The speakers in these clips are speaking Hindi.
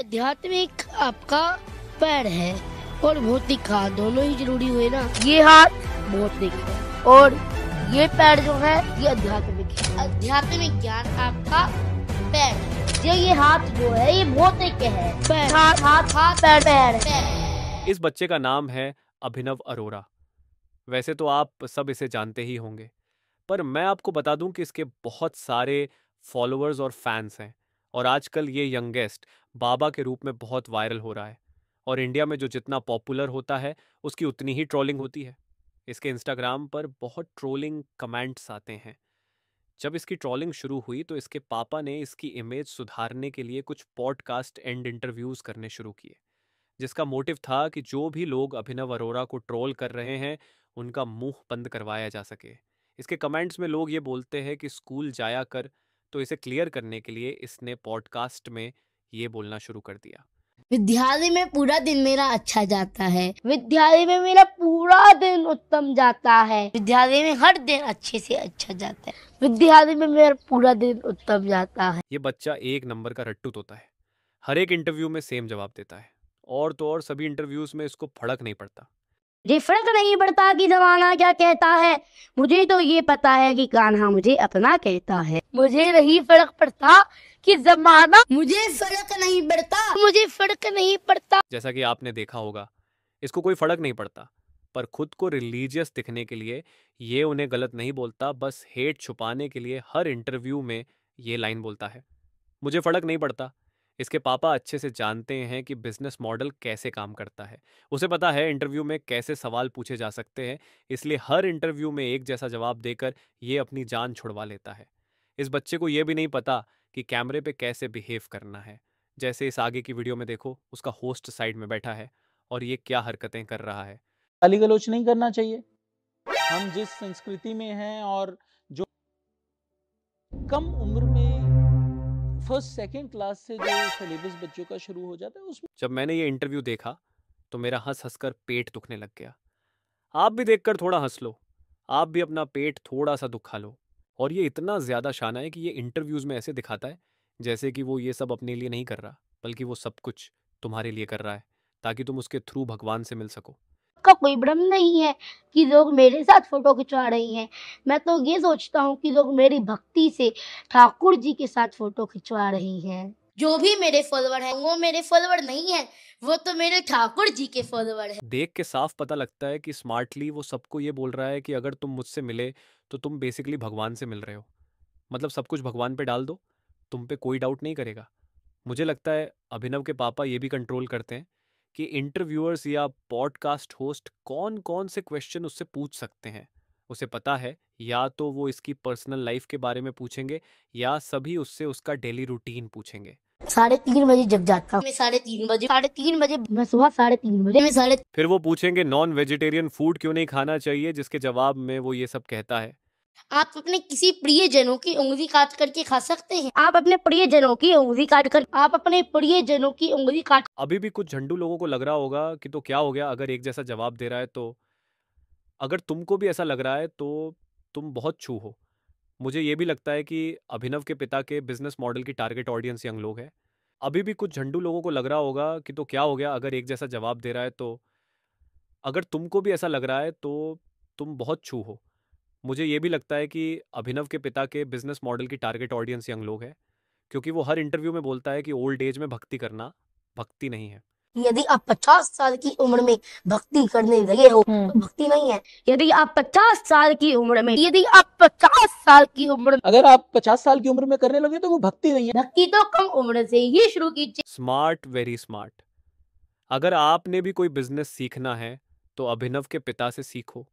आध्यात्मिक आपका पैर है और भौतिक हाथ दोनों ही जरूरी हुए ना ये हाथ भौतिक है और ये पैर जो है ये आध्यात्मिक है आध्यात्मिक ज्ञान आपका पैर ये ये हाथ जो है ये भौतिक है पैर हाथ हाथ हाथ पैर पैर इस बच्चे का नाम है अभिनव अरोरा वैसे तो आप सब इसे जानते ही होंगे पर मैं आपको बता दूं कि इसके बहुत सारे फॉलोअर्स और फैंस हैं और आजकल ये यंगेस्ट बाबा के रूप में बहुत वायरल हो रहा है और इंडिया में जो जितना पॉपुलर होता है उसकी उतनी ही ट्रोलिंग होती है इसके इंस्टाग्राम पर बहुत ट्रोलिंग कमेंट्स आते हैं जब इसकी ट्रोलिंग शुरू हुई तो इसके पापा ने इसकी इमेज सुधारने के लिए कुछ पॉडकास्ट एंड इंटरव्यूज़ करने शुरू किए जिसका मोटिव था कि जो भी लोग अभिनव अरोरा को ट्रोल कर रहे हैं उनका मुंह बंद करवाया जा सके इसके कमेंट्स में लोग ये बोलते हैं कि स्कूल जाया कर तो इसे क्लियर करने के लिए इसने पॉडकास्ट में ये बोलना शुरू कर दिया विद्यालय में पूरा दिन मेरा अच्छा जाता है विद्यालय में मेरा पूरा दिन उत्तम जाता है विद्यालय में हर दिन अच्छे से अच्छा जाता है विद्यालय में मेरा पूरा दिन उत्तम जाता है ये बच्चा एक नंबर का रट्टू तोता है हर एक इंटरव्यू में सेम जवाब देता है और तो और सभी इंटरव्यूज में इसको फड़क नहीं पड़ता मुझे फर्क नहीं पड़ता कि जमाना क्या कहता है मुझे तो ये पता है कि कान्हा मुझे अपना कहता है मुझे नहीं फर्क पड़ता कि जमाना मुझे फर्क नहीं पड़ता मुझे फर्क नहीं पड़ता जैसा कि आपने देखा होगा इसको कोई फर्क नहीं पड़ता पर खुद को रिलीजियस दिखने के लिए ये उन्हें गलत नहीं बोलता बस हेट छुपाने के लिए हर इंटरव्यू में ये लाइन बोलता है मुझे फर्क नहीं पड़ता इसके पापा अच्छे से जानते हैं कि बिजनेस मॉडल कैसे काम करता है उसे पता है इंटरव्यू में कैसे सवाल पूछे जा सकते हैं इसलिए हर इंटरव्यू में एक जैसा जवाब देकर ये अपनी जान छुड़वा लेता है इस बच्चे को ये भी नहीं पता कि कैमरे पे कैसे बिहेव करना है जैसे इस आगे की वीडियो में देखो उसका होस्ट साइड में बैठा है और ये क्या हरकतें कर रहा है गाली गलोच नहीं करना चाहिए हम जिस संस्कृति में हैं और जो कम उम्र में फर्स्ट सेकेंड क्लास से जो सिलेबस बच्चों का शुरू हो जाता है उसमें जब मैंने ये इंटरव्यू देखा तो मेरा हंस हंसकर पेट दुखने लग गया आप भी देखकर थोड़ा हंस लो आप भी अपना पेट थोड़ा सा दुखा लो और ये इतना ज़्यादा शाना है कि ये इंटरव्यूज़ में ऐसे दिखाता है जैसे कि वो ये सब अपने लिए नहीं कर रहा बल्कि वो सब कुछ तुम्हारे लिए कर रहा है ताकि तुम उसके थ्रू भगवान से मिल सको का कोई भ्रम नहीं है कि लोग मेरे साथ फोटो खिंचवा रही हैं मैं तो ये सोचता हूँ कि लोग मेरी भक्ति से ठाकुर जी के साथ फोटो खिंचवा रही हैं जो भी मेरे फॉलोअर हैं वो मेरे फॉलोअर नहीं हैं वो तो मेरे ठाकुर जी के फॉलोअर हैं देख के साफ पता लगता है कि स्मार्टली वो सबको ये बोल रहा है कि अगर तुम मुझसे मिले तो तुम बेसिकली भगवान से मिल रहे हो मतलब सब कुछ भगवान पे डाल दो तुम पे कोई डाउट नहीं करेगा मुझे लगता है अभिनव के पापा ये भी कंट्रोल करते हैं कि इंटरव्यूअर्स या पॉडकास्ट होस्ट कौन कौन से क्वेश्चन उससे पूछ सकते हैं उसे पता है या तो वो इसकी पर्सनल लाइफ के बारे में पूछेंगे या सभी उससे उसका डेली रूटीन पूछेंगे साढ़े तीन बजे जग जाता हूँ साढ़े तीन बजे साढ़े तीन बजे मैं सुबह साढ़े तीन बजे मैं साढ़े फिर वो पूछेंगे नॉन वेजिटेरियन फूड क्यों नहीं खाना चाहिए जिसके जवाब में वो ये सब कहता है आप अपने किसी प्रिय जनों की उंगली काट करके खा सकते हैं आप अपने प्रिय जनों की उंगली काट कर आप अपने प्रिय जनों की उंगली काट अभी भी कुछ झंडू लोगों को लग रहा होगा कि तो क्या हो गया अगर एक जैसा जवाब दे रहा है तो अगर तुमको भी ऐसा लग रहा है तो तुम बहुत छू हो मुझे ये भी लगता है कि अभिनव के पिता के बिजनेस मॉडल की टारगेट ऑडियंस यंग लोग है अभी भी कुछ झंडू लोगों को लग रहा होगा कि तो क्या हो गया अगर एक जैसा जवाब दे रहा है तो अगर तुमको भी ऐसा लग रहा है तो तुम बहुत छू हो मुझे ये भी लगता है कि अभिनव के पिता के बिजनेस मॉडल की टारगेट ऑडियंस यंग लोग है क्योंकि वो हर इंटरव्यू में बोलता है कि ओल्ड एज में भक्ति करना भक्ति नहीं है यदि आप पचास साल की उम्र में भक्ति करने लगे हो हम्म। तो भक्ति नहीं है यदि आप पचास साल की उम्र में यदि आप पचास साल की उम्र अगर आप पचास साल की उम्र में करने लगे तो वो भक्ति नहीं है भक्ति तो कम उम्र से ही शुरू कीजिए स्मार्ट वेरी स्मार्ट अगर आपने भी कोई बिजनेस सीखना है तो अभिनव के पिता से सीखो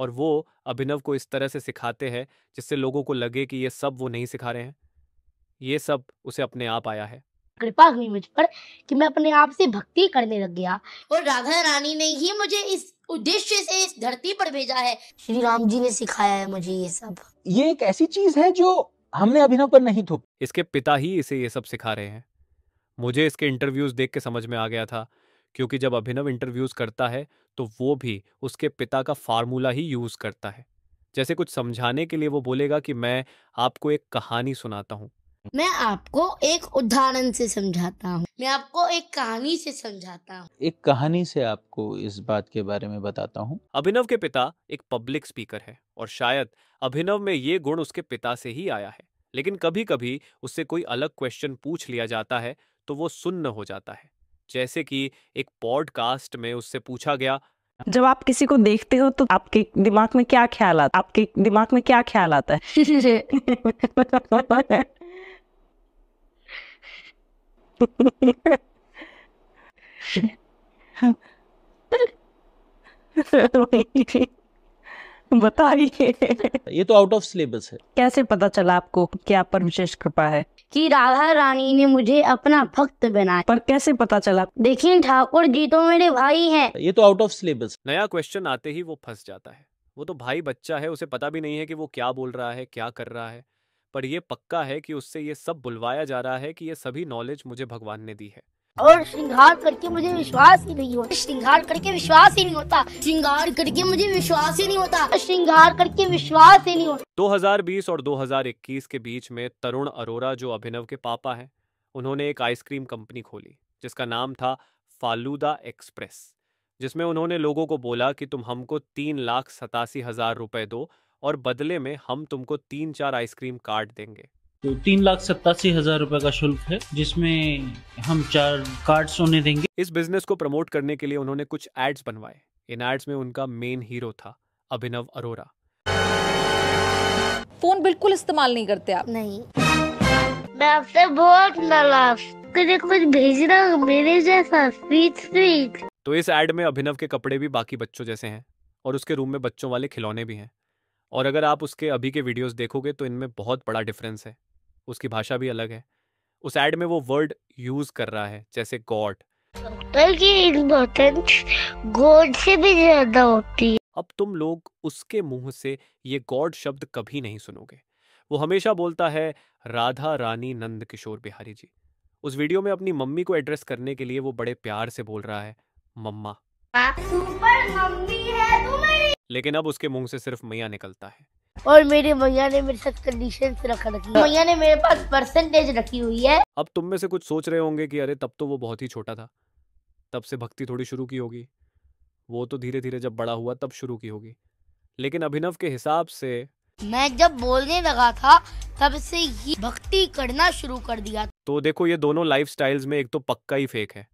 और वो अभिनव को इस तरह से सिखाते हैं जिससे लोगों को लगे कि ये सब वो नहीं सिखा रहे हैं ये सब उसे अपने आप आया है कृपा हुई मुझ पर कि मैं अपने आप से भक्ति करने लग गया और राधा रानी ने ही मुझे इस उद्देश्य से इस धरती पर भेजा है श्री राम जी ने सिखाया है मुझे ये सब ये एक ऐसी चीज है जो हमने अभिनव पर नहीं थोप इसके पिता ही इसे ये सब सिखा रहे हैं मुझे इसके इंटरव्यूज देख के समझ में आ गया था क्योंकि जब अभिनव इंटरव्यूज करता है तो वो भी उसके पिता का फार्मूला ही यूज करता है जैसे कुछ समझाने के लिए वो बोलेगा कि मैं आपको एक कहानी सुनाता हूँ मैं आपको एक उदाहरण से समझाता हूँ मैं आपको एक कहानी से समझाता हूँ एक कहानी से आपको इस बात के बारे में बताता हूँ अभिनव के पिता एक पब्लिक स्पीकर है और शायद अभिनव में ये गुण उसके पिता से ही आया है लेकिन कभी कभी उससे कोई अलग क्वेश्चन पूछ लिया जाता है तो वो सुन्न हो जाता है जैसे कि एक पॉडकास्ट में उससे पूछा गया जब आप किसी को देखते हो तो आपके दिमाग में क्या ख्याल आता आपके दिमाग में क्या ख्याल आता है बताइए ये तो आउट ऑफ सिलेबस है कैसे पता चला आपको कि आप पर विशेष कृपा है कि राधा रानी ने मुझे अपना भक्त बनाया पर कैसे पता चला देखिए ठाकुर जी तो मेरे भाई हैं ये तो आउट ऑफ सिलेबस नया क्वेश्चन आते ही वो फंस जाता है वो तो भाई बच्चा है उसे पता भी नहीं है कि वो क्या बोल रहा है क्या कर रहा है पर यह पक्का है कि उससे ये सब बुलवाया जा रहा है कि ये सभी नॉलेज मुझे भगवान ने दी है और श्रृंगार करके मुझे विश्वास ही नहीं होता श्रृंगार करके विश्वास ही नहीं होता श्रृंगार करके मुझे विश्वास ही नहीं होता श्रृंगार करके विश्वास ही नहीं होता 2020 और 2021 के बीच में तरुण अरोरा जो अभिनव के पापा हैं उन्होंने एक आइसक्रीम कंपनी खोली जिसका नाम था फालूदा एक्सप्रेस जिसमें उन्होंने लोगों को बोला कि तुम हमको तीन लाख सतासी हजार रुपए दो और बदले में हम तुमको तीन चार आइसक्रीम कार्ड देंगे तो तीन लाख सत्तासी हजार रूपए का शुल्क है जिसमें हम चार कार्ड्स सोने देंगे इस बिजनेस को प्रमोट करने के लिए उन्होंने कुछ एड्स बनवाए इन एड्स में उनका मेन हीरो था अभिनव अरोरा फोन बिल्कुल इस्तेमाल नहीं करते आप नहीं मैं आपसे बहुत नाराज मुझे कुछ हूँ मेरे जैसा स्वीट स्वीट तो इस एड में अभिनव के कपड़े भी बाकी बच्चों जैसे हैं और उसके रूम में बच्चों वाले खिलौने भी हैं और अगर आप उसके अभी के वीडियोस देखोगे तो इनमें बहुत बड़ा डिफरेंस है उसकी भाषा भी अलग है उस एड में वो वर्ड यूज कर रहा है जैसे गॉड इम्पोर्टेंस गॉड से भी ज्यादा होती है अब तुम लोग उसके मुंह से ये गॉड शब्द कभी नहीं सुनोगे वो हमेशा बोलता है राधा रानी नंद किशोर बिहारी जी उस वीडियो में अपनी मम्मी को एड्रेस करने के लिए वो बड़े प्यार से बोल रहा है मम्मा सुपर मम्मी है तू मेरी लेकिन अब उसके मुंह से सिर्फ मैया निकलता है और मेरे मैया ने मेरे साथ कंडीशन रखा रखी मैया ने मेरे पास परसेंटेज रखी हुई है अब तुम में से कुछ सोच रहे होंगे कि अरे तब तो वो बहुत ही छोटा था तब से भक्ति थोड़ी शुरू की होगी वो तो धीरे धीरे जब बड़ा हुआ तब शुरू की होगी लेकिन अभिनव के हिसाब से मैं जब बोलने लगा था तब से ही भक्ति करना शुरू कर दिया तो देखो ये दोनों लाइफ में एक तो पक्का ही फेक है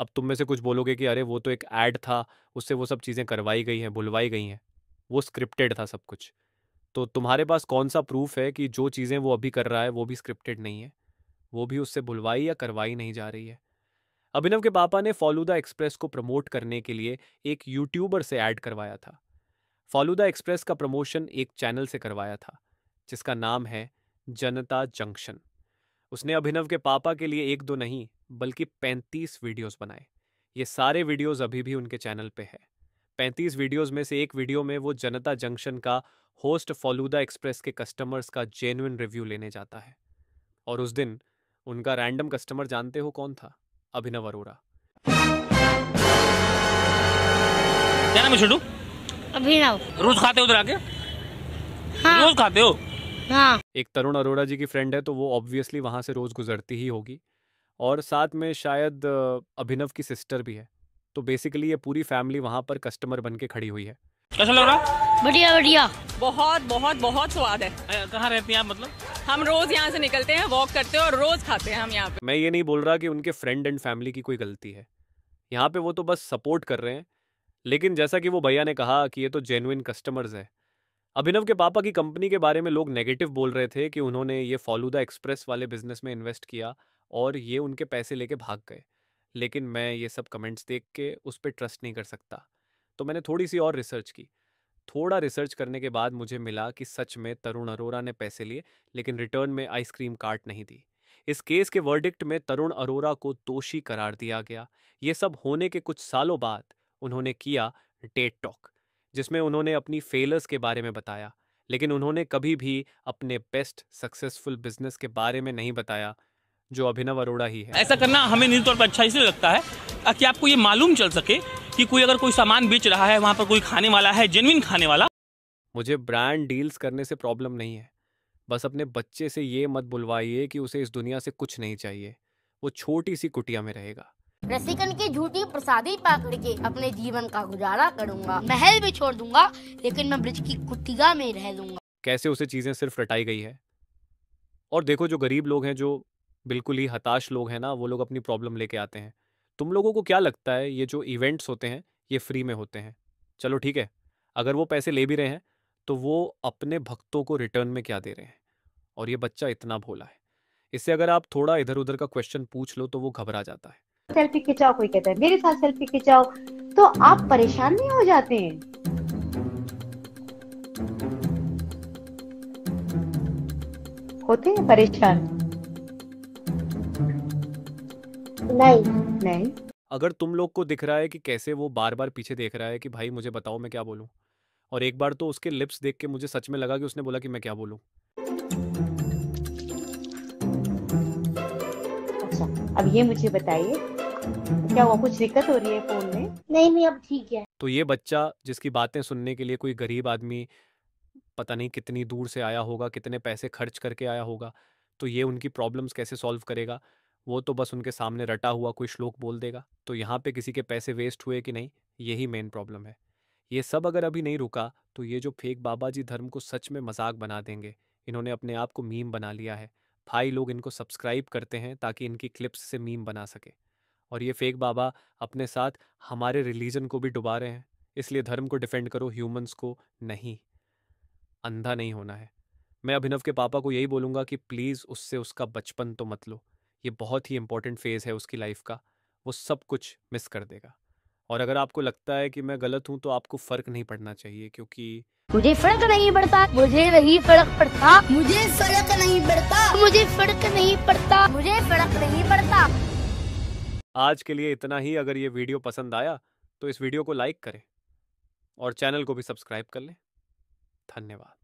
अब तुम में से कुछ बोलोगे कि अरे वो तो एक ऐड था उससे वो सब चीज़ें करवाई गई हैं भुलवाई गई हैं वो स्क्रिप्टेड था सब कुछ तो तुम्हारे पास कौन सा प्रूफ है कि जो चीज़ें वो अभी कर रहा है वो भी स्क्रिप्टेड नहीं है वो भी उससे भुलवाई या करवाई नहीं जा रही है अभिनव के पापा ने फॉलूदा एक्सप्रेस को प्रमोट करने के लिए एक यूट्यूबर से ऐड करवाया था फॉलूदा एक्सप्रेस का प्रमोशन एक चैनल से करवाया था जिसका नाम है जनता जंक्शन उसने अभिनव के पापा के लिए एक दो नहीं बल्कि 35 वीडियोस बनाए ये सारे वीडियोस अभी भी उनके चैनल पे है 35 वीडियोस में से एक वीडियो में वो जनता जंक्शन का होस्ट फॉलूदा एक्सप्रेस के कस्टमर्स का जेन्युन रिव्यू लेने जाता है और उस दिन उनका रैंडम कस्टमर जानते हो कौन था अभिनव अरोरा क्या नाम है छोटू अभिनव रोज खाते हो उधर आके हाँ। रोज खाते हो हाँ। एक तरुण अरोड़ा जी की फ्रेंड है तो वो ऑब्वियसली वहां से रोज गुजरती ही होगी और साथ में शायद अभिनव की सिस्टर भी है तो बेसिकली ये पूरी फैमिली वहाँ पर कस्टमर बन के खड़ी हुई है कैसा लग रहा बढ़िया बढ़िया बहुत बहुत बहुत स्वाद है कहाँ रहती हैं आप मतलब हम रोज यहाँ से निकलते हैं वॉक करते हैं और रोज खाते हैं हम यहाँ पे मैं ये नहीं बोल रहा कि उनके फ्रेंड एंड फैमिली की कोई गलती है यहाँ पे वो तो बस सपोर्ट कर रहे हैं लेकिन जैसा कि वो भैया ने कहा कि ये तो जेनुइन कस्टमर्स हैं अभिनव के पापा की कंपनी के बारे में लोग नेगेटिव बोल रहे थे कि उन्होंने ये फालूदा एक्सप्रेस वाले बिजनेस में इन्वेस्ट किया और ये उनके पैसे लेके भाग गए लेकिन मैं ये सब कमेंट्स देख के उस पर ट्रस्ट नहीं कर सकता तो मैंने थोड़ी सी और रिसर्च की थोड़ा रिसर्च करने के बाद मुझे मिला कि सच में तरुण अरोरा ने पैसे लिए लेकिन रिटर्न में आइसक्रीम कार्ट नहीं दी इस केस के वर्डिक्ट में तरुण अरोरा को दोषी करार दिया गया ये सब होने के कुछ सालों बाद उन्होंने किया टेट टॉक जिसमें उन्होंने अपनी फेलर्स के बारे में बताया लेकिन उन्होंने कभी भी अपने बेस्ट सक्सेसफुल बिजनेस के बारे में नहीं बताया जो अभिनव अरोड़ा ही है ऐसा करना हमें निजी तौर पर अच्छा इसलिए लगता है कि आपको ये मालूम चल सके कि कोई अगर कोई सामान बेच रहा है वहाँ पर कोई खाने वाला है जेनविन खाने वाला मुझे ब्रांड डील्स करने से प्रॉब्लम नहीं है बस अपने बच्चे से ये मत बुलवाइए कि उसे इस दुनिया से कुछ नहीं चाहिए वो छोटी सी कुटिया में रहेगा रसिकन की झूठी प्रसादी पकड़ के अपने जीवन का गुजारा करूंगा महल भी छोड़ दूंगा लेकिन मैं ब्रिज की कुटिया में रह लूंगा कैसे उसे चीजें सिर्फ रटाई गई है और देखो जो गरीब लोग हैं जो बिल्कुल ही हताश लोग हैं ना वो लोग अपनी प्रॉब्लम लेके आते हैं तुम लोगों को क्या लगता है ये जो इवेंट्स होते हैं ये फ्री में होते हैं चलो ठीक है अगर वो पैसे ले भी रहे हैं तो वो अपने भक्तों को रिटर्न में क्या दे रहे हैं और ये बच्चा इतना भोला है इससे अगर आप थोड़ा इधर उधर का क्वेश्चन पूछ लो तो वो घबरा जाता है सेल्फी खिंचाओ कोई कहता है मेरे साथ सेल्फी खिंचाओ तो आप परेशान नहीं हो जाते हैं होते हैं परेशान नहीं नहीं अगर तुम लोग को दिख रहा है कि कैसे वो बार बार पीछे देख रहा है कि भाई मुझे बताओ मैं क्या बोलूं और एक बार तो उसके लिप्स देख के मुझे सच में लगा कि उसने बोला कि मैं क्या बोलूं अच्छा अब ये मुझे बताइए क्या वो कुछ दिक्कत हो रही है फोन में नहीं नहीं अब ठीक है तो ये बच्चा जिसकी बातें सुनने के लिए कोई गरीब आदमी पता नहीं कितनी दूर से आया होगा कितने पैसे खर्च करके आया होगा तो ये उनकी प्रॉब्लम्स कैसे सॉल्व करेगा वो तो बस उनके सामने रटा हुआ कोई श्लोक बोल देगा तो यहाँ पे किसी के पैसे वेस्ट हुए कि नहीं यही मेन प्रॉब्लम है ये सब अगर अभी नहीं रुका तो ये जो फेक बाबा जी धर्म को सच में मजाक बना देंगे इन्होंने अपने आप को मीम बना लिया है भाई लोग इनको सब्सक्राइब करते हैं ताकि इनकी क्लिप्स से मीम बना सके और ये फेक बाबा अपने साथ हमारे रिलीजन को भी डुबा रहे हैं इसलिए धर्म को डिफेंड करो ह्यूमंस को नहीं अंधा नहीं होना है मैं अभिनव के पापा को यही बोलूँगा कि प्लीज़ उससे उसका बचपन तो मत लो ये बहुत ही इंपॉर्टेंट फेज़ है उसकी लाइफ का वो सब कुछ मिस कर देगा और अगर आपको लगता है कि मैं गलत हूँ तो आपको फर्क नहीं पड़ना चाहिए क्योंकि मुझे फर्क नहीं पड़ता मुझे नहीं फर्क पड़ता मुझे फर्क नहीं पड़ता मुझे फर्क नहीं पड़ता मुझे फर्क नहीं पड़ता आज के लिए इतना ही अगर ये वीडियो पसंद आया तो इस वीडियो को लाइक करें और चैनल को भी सब्सक्राइब कर लें धन्यवाद